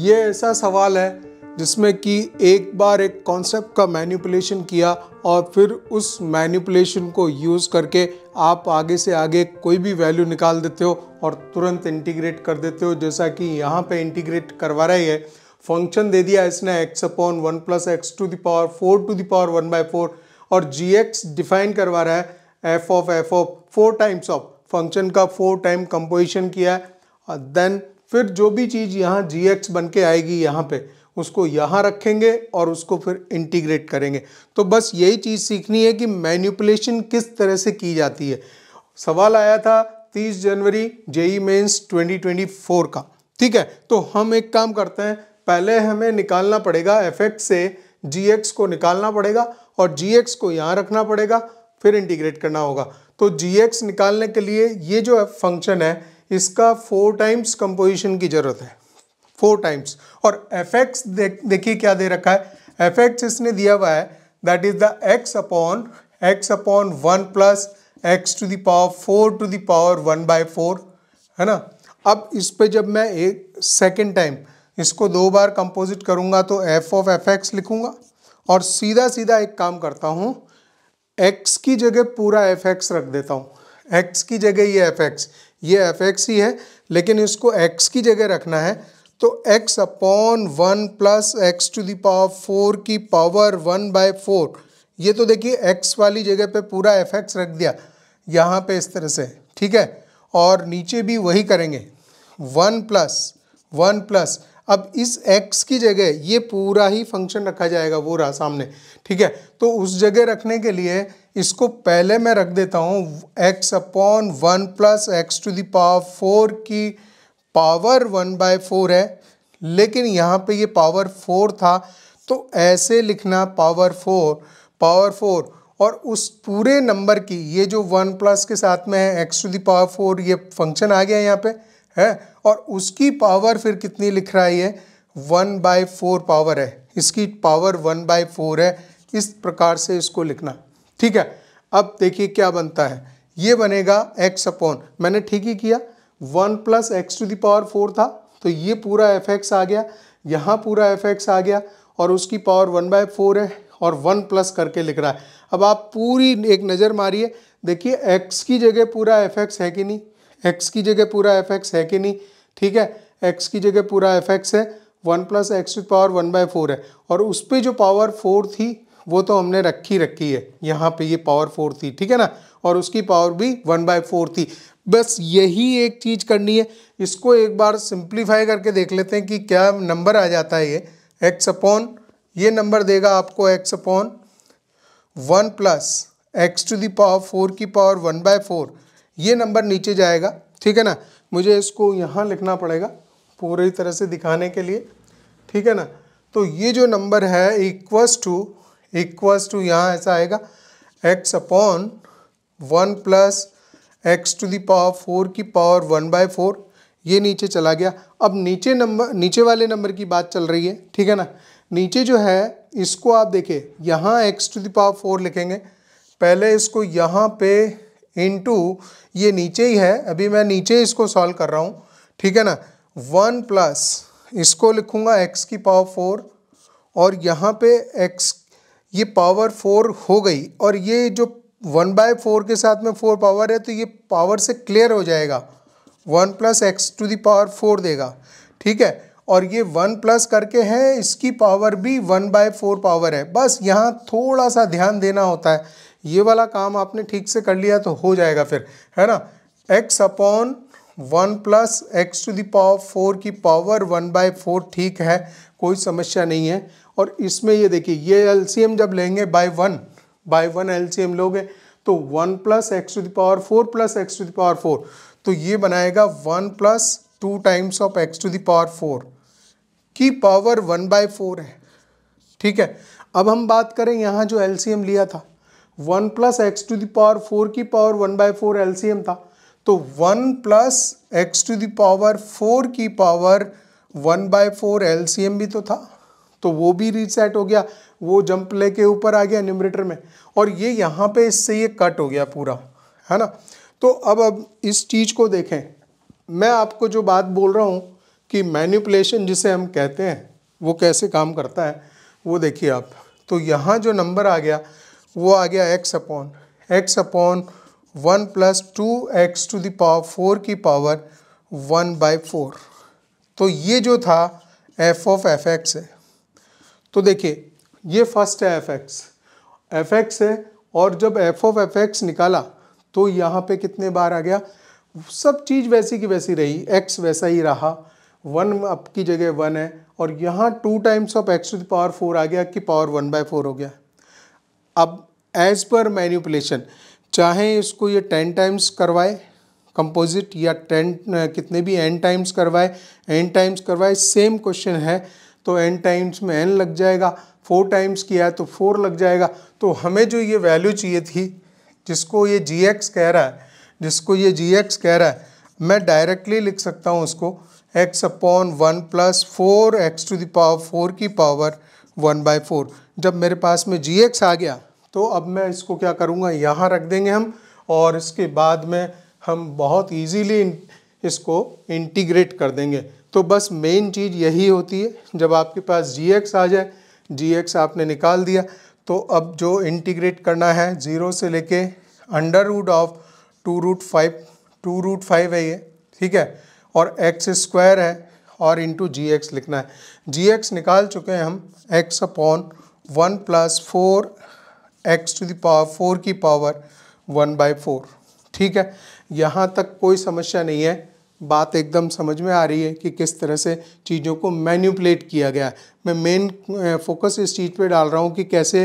ये ऐसा सवाल है जिसमें कि एक बार एक कॉन्सेप्ट का मैनिपुलेशन किया और फिर उस मैनिपुलेशन को यूज़ करके आप आगे से आगे कोई भी वैल्यू निकाल देते हो और तुरंत इंटीग्रेट कर देते हो जैसा कि यहाँ पे इंटीग्रेट करवा रहा है फंक्शन दे दिया इसने x upon one plus x to the power four to the power one by four और जी एक्स डिफाइन करवा रहा है f of f of four times of function का फोर टाइम कंपोजिशन किया है देन फिर जो भी चीज़ यहाँ जी एक्स बन के आएगी यहाँ पे उसको यहाँ रखेंगे और उसको फिर इंटीग्रेट करेंगे तो बस यही चीज़ सीखनी है कि मैन्यूपुलेशन किस तरह से की जाती है सवाल आया था 30 जनवरी जेई मेंस 2024 का ठीक है तो हम एक काम करते हैं पहले हमें निकालना पड़ेगा एफ से जी को निकालना पड़ेगा और जी को यहाँ रखना पड़ेगा फिर इंटीग्रेट करना होगा तो जी निकालने के लिए ये जो फंक्शन है इसका फोर टाइम्स कंपोजिशन की ज़रूरत है फोर टाइम्स और एफ एक्स देखिए क्या दे रखा है एफ एक्स इसने दिया हुआ है that is the x upon x upon one plus x to the power four to the power one by four है ना अब इस पर जब मैं एक सेकेंड टाइम इसको दो बार कंपोजिट करूंगा तो एफ ऑफ एफ एक्स लिखूंगा और सीधा सीधा एक काम करता हूँ एक्स की जगह पूरा एफ एक्स रख देता हूँ एक्स की जगह ये एफ एक्स ये एफ एक्स ही है लेकिन इसको एक्स की जगह रखना है तो x upon one plus x to the power four की पावर वन बाय फोर ये तो देखिए एक्स वाली जगह पे पूरा एफ एक्स रख दिया यहाँ पे इस तरह से ठीक है और नीचे भी वही करेंगे वन प्लस वन प्लस अब इस एक्स की जगह ये पूरा ही फंक्शन रखा जाएगा वो रहा सामने ठीक है तो उस जगह रखने के लिए इसको पहले मैं रख देता हूँ x upon one plus x to the power four की पावर वन बाय फोर है लेकिन यहाँ पे ये पावर फोर था तो ऐसे लिखना पावर फोर पावर फोर और उस पूरे नंबर की ये जो वन प्लस के साथ में है एक्स टू दावर फोर ये फंक्शन आ गया यहाँ पे है और उसकी पावर फिर कितनी लिख रहा है ये वन बाय फोर पावर है इसकी पावर वन बाय फोर है इस प्रकार से इसको लिखना ठीक है अब देखिए क्या बनता है ये बनेगा एक्स अपॉन मैंने ठीक ही किया one plus x to the power four था तो ये पूरा एफ एक्स आ गया यहाँ पूरा एफ एक्स आ गया और उसकी पावर वन बाय फोर है और वन प्लस करके लिख रहा है अब आप पूरी एक नज़र मारिए देखिए एक्स की जगह पूरा एफ एक्स है कि नहीं एक्स की जगह पूरा एफ एक्स है कि नहीं ठीक है एक्स की जगह पूरा एफ एक्स है वन प्लस एक्स की पावर वन बाय फोर है और उस पर जो पावर फोर थी वो तो हमने रखी रखी है यहाँ पे ये पावर फोर थी ठीक है ना और उसकी पावर भी वन बाय फोर थी बस यही एक चीज़ करनी है इसको एक बार सिंप्लीफाई करके देख लेते हैं कि क्या नंबर आ जाता है ये एक्स अपॉन ये नंबर देगा आपको x upon one plus x to the power four की पावर वन बाय फोर ये नंबर नीचे जाएगा ठीक है ना मुझे इसको यहाँ लिखना पड़ेगा पूरी तरह से दिखाने के लिए ठीक है ना तो ये जो नंबर है इक्वस टू इक्वस टू यहाँ ऐसा आएगा x upon one plus x to the power four की पावर वन बाय फोर ये नीचे चला गया अब नीचे नंबर नीचे वाले नंबर की बात चल रही है ठीक है ना नीचे जो है इसको आप देखिए यहाँ एक्स टू दावर फोर लिखेंगे पहले इसको यहाँ पे टू ये नीचे ही है अभी मैं नीचे इसको सॉल्व कर रहा हूँ ठीक है ना वन प्लस इसको लिखूँगा एक्स की पावर फोर और यहाँ पे एक्स ये पावर फोर हो गई और ये जो वन बाय फोर के साथ में फोर पावर है तो ये पावर से क्लियर हो जाएगा one plus x to the power four देगा ठीक है और ये वन प्लस करके है इसकी पावर भी वन बाय फोर पावर है बस यहाँ थोड़ा सा ध्यान देना होता है ये वाला काम आपने ठीक से कर लिया तो हो जाएगा फिर है ना x upon one plus x to the power four की पावर वन बाय फोर ठीक है कोई समस्या नहीं है और इसमें ये देखिए ये एल जब लेंगे by one by one L लोगे तो one plus x to the power four plus x to the power four तो ये बनाएगा one plus two times of x to the power four की पावर वन बाय फोर है ठीक है अब हम बात करें यहाँ जो एल लिया था one plus x to the power four की power one by four m था तो one plus x to the power four की power one by four m भी तो था तो वो भी रीसेट हो गया वो जंप के ऊपर आ गया न्यूमरेटर में और ये यहाँ पे इससे ये कट हो गया पूरा है ना तो अब अब इस चीज़ को देखें मैं आपको जो बात बोल रहा हूँ कि मैन्यूपलेशन जिसे हम कहते हैं वो कैसे काम करता है वो देखिए आप तो यहाँ जो नंबर आ गया वो आ गया x upon x upon one plus two x to the power four की पावर वन बाई फोर तो ये जो था एफ ऑफ एफ एक्स है तो देखिए ये फर्स्ट है एफ एक्स एफ एक्स है और जब एफ ऑफ एफ एक्स निकाला तो यहाँ पे कितने बार आ गया सब चीज़ वैसी की वैसी रही एक्स वैसा ही रहा वन अप की जगह वन है और यहाँ two times of x to the power four आ गया कि पावर वन बाय फोर हो गया अब एज पर मैन्यूपलेशन चाहे इसको ये टेन टाइम्स करवाए कंपोजिट या टेन कितने भी एन टाइम्स करवाए एन टाइम्स करवाए सेम क्वेश्चन है तो एन टाइम्स में एन लग जाएगा फोर टाइम्स किया है तो फोर लग जाएगा तो हमें जो ये वैल्यू चाहिए थी जिसको ये जी एक्स कह रहा है जिसको ये जी एक्स कह रहा है मैं डायरेक्टली लिख सकता हूँ उसको x upon one plus four x to the power four की पावर वन बाई फोर जब मेरे पास में जी एक्स आ गया तो अब मैं इसको क्या करूँगा यहाँ रख देंगे हम और इसके बाद में हम बहुत ईजीली इसको इंटीग्रेट कर देंगे तो बस मेन चीज़ यही होती है जब आपके पास जी एक्स आ जाए जी एक्स आपने निकाल दिया तो अब जो इंटीग्रेट करना है ज़ीरो से लेके under root of two root five two root five है ये ठीक है और एक्स स्क्वायर है और इंटू जी एक्स लिखना है जी एक्स निकाल चुके हैं हम x upon one plus four x to the power four की पावर वन बाई फोर ठीक है यहाँ तक कोई समस्या नहीं है बात एकदम समझ में आ रही है कि किस तरह से चीज़ों को मैन्यूपलेट किया गया मैं मेन फोकस इस चीज़ पे डाल रहा हूँ कि कैसे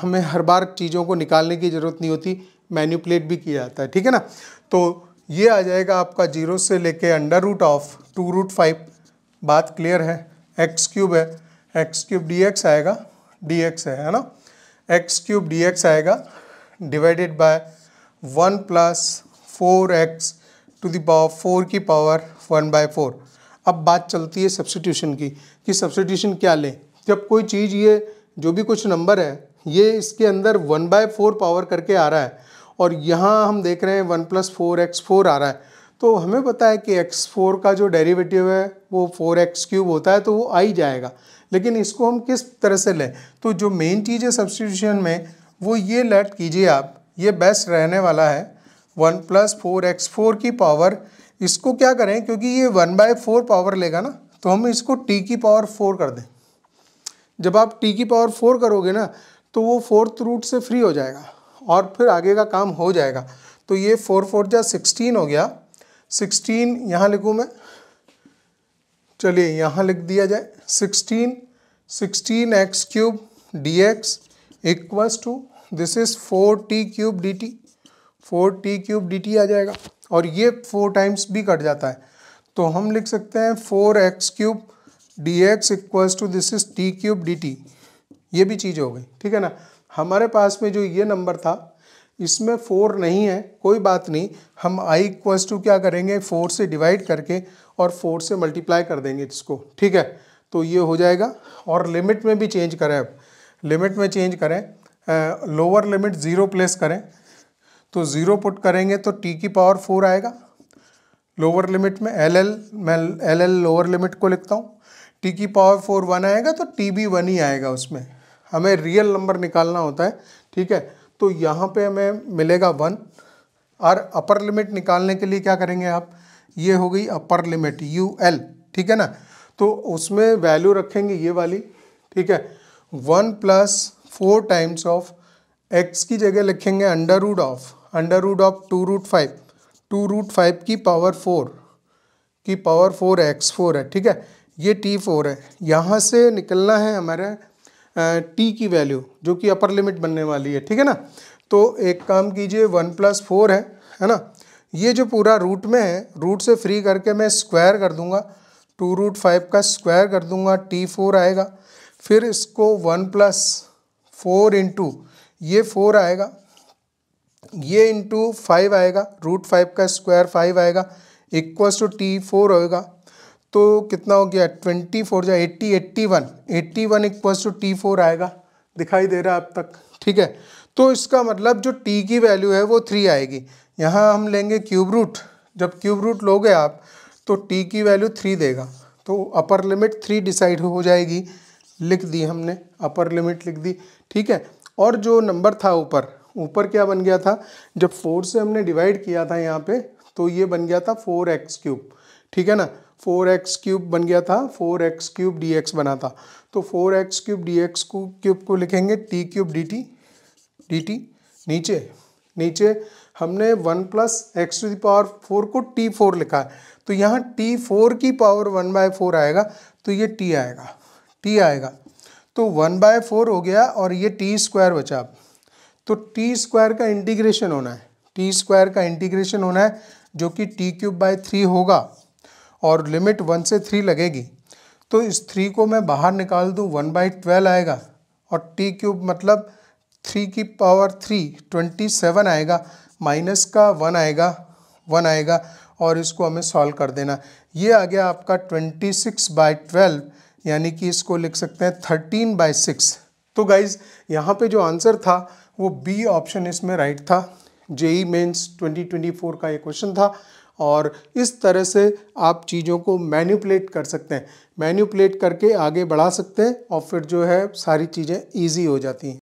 हमें हर बार चीज़ों को निकालने की ज़रूरत नहीं होती मैन्यूपलेट भी किया जाता है ठीक है ना तो ये आ जाएगा आपका जीरो से लेके under root of two root five बात क्लियर है एक्स क्यूब है एक्स क्यूब डी एक्स आएगा डी एक्स है है ना एक्स क्यूब डी एक्स आएगा divided by one plus four x to the power four की पावर वन बाय फोर अब बात चलती है सब्सटीट्यूशन की कि सब्सिट्यूशन क्या लें जब कोई चीज़ ये जो भी कुछ नंबर है ये इसके अंदर वन बाय फोर पावर करके आ रहा है और यहाँ हम देख रहे हैं one plus four x four आ रहा है तो हमें पता है कि एक्स फोर का जो डेरिवेटिव है वो फोर एक्स क्यूब होता है तो वो आ ही जाएगा लेकिन इसको हम किस तरह से लें तो जो मेन चीज़ है सब्सटीट्यूशन में वो ये लेट कीजिए आप ये बेस्ट रहने वाला है one plus four x four की पावर इसको क्या करें क्योंकि ये वन बाय फोर पावर लेगा ना तो हम इसको टी की पावर फोर कर दें जब आप टी की पावर फोर करोगे ना तो वो फोर्थ रूट से फ्री हो जाएगा और फिर आगे का काम हो जाएगा तो ये फोर फोर जा सिक्सटीन हो गया सिक्सटीन यहाँ लिखूँ मैं चलिए यहाँ लिख दिया जाए sixteen sixteen x cube d x equals to this is four t cube d t four t cube d t आ जाएगा और ये फोर टाइम्स भी कट जाता है तो हम लिख सकते हैं four x cube d x equals to this is t cube d t ये भी चीज़ हो गई ठीक है ना हमारे पास में जो ये नंबर था इसमें फोर नहीं है कोई बात नहीं हम आई इक्वल्स टू क्या करेंगे फोर से डिवाइड करके और फोर से मल्टीप्लाई कर देंगे इसको ठीक है तो ये हो जाएगा और लिमिट में भी चेंज करें अब लिमिट में चेंज करें लोअर लिमिट ज़ीरो प्लेस करें तो ज़ीरो पुट करेंगे तो टी की पावर फोर आएगा लोअर लिमिट में एल एल मैं एल एल लोअर लिमिट को लिखता हूँ टी की पावर फोर वन आएगा तो टी भी वन ही आएगा उसमें हमें रियल नंबर निकालना होता है ठीक है तो यहाँ पे हमें मिलेगा वन और अपर लिमिट निकालने के लिए क्या करेंगे आप ये हो गई अपर लिमिट यू एल ठीक है ना तो उसमें वैल्यू रखेंगे ये वाली ठीक है one plus four times of x की जगह लिखेंगे under root of under root of two root five two root five की पावर फोर की पावर फोर एक्स फोर है ठीक है ये टी फोर है यहाँ से निकलना है हमारे टी की वैल्यू जो कि अपर लिमिट बनने वाली है ठीक है ना तो एक काम कीजिए वन प्लस फोर है है ना ये जो पूरा रूट में है रूट से फ्री करके मैं स्क्वायर कर दूंगा टू रूट फाइव का स्क्वायर कर दूंगा टी फोर आएगा फिर इसको वन प्लस फोर इंटू ये फोर आएगा ये इंटू फाइव आएगा रूट फाइव का स्क्वायर फाइव आएगा इक्व टू टी फोर होगा तो कितना हो गया ट्वेंटी फोर जो eighty eighty one eighty one plus two t four आएगा दिखाई दे रहा है अब तक ठीक है तो इसका मतलब जो टी की वैल्यू है वो थ्री आएगी यहाँ हम लेंगे क्यूब रूट जब क्यूब रूट लोगे आप तो टी की वैल्यू थ्री देगा तो अपर लिमिट थ्री डिसाइड हो जाएगी लिख दी हमने अपर लिमिट लिख दी ठीक है और जो नंबर था ऊपर ऊपर क्या बन गया था जब फोर से हमने डिवाइड किया था यहाँ पे तो ये बन गया था फोर एक्स क्यूब ठीक है ना फोर एक्स क्यूब बन गया था four x cube d x बना था तो four x cube d x को क्यूब को लिखेंगे t cube d t d t नीचे नीचे हमने one plus x to the power four को टी फोर लिखा है तो यहाँ टी फोर की पावर वन बाय फोर आएगा तो ये टी आएगा टी आएगा तो वन बाय फोर हो गया और ये टी स्क्वायर बचा तो टी स्क्वायर का इंटीग्रेशन होना है टी स्क्वायर का इंटीग्रेशन होना है जो कि टी क्यूब बाय थ्री होगा और लिमिट वन से थ्री लगेगी तो इस थ्री को मैं बाहर निकाल दूँ वन बाई ट्वेल्व आएगा और टी क्यूब मतलब थ्री की पावर थ्री ट्वेंटी सेवन आएगा माइनस का वन आएगा वन आएगा और इसको हमें सॉल्व कर देना ये आ गया आपका ट्वेंटी सिक्स बाई ट्वेल्व यानी कि इसको लिख सकते हैं थर्टीन बाई सिक्स तो गाइज यहाँ पे जो आंसर था वो बी ऑप्शन इसमें राइट था जेई ट्वेंटी फोर का ये क्वेश्चन था और इस तरह से आप चीज़ों को मैन्यूपलेट कर सकते हैं मैन्यूपलेट करके आगे बढ़ा सकते हैं और फिर जो है सारी चीज़ें ईजी हो जाती हैं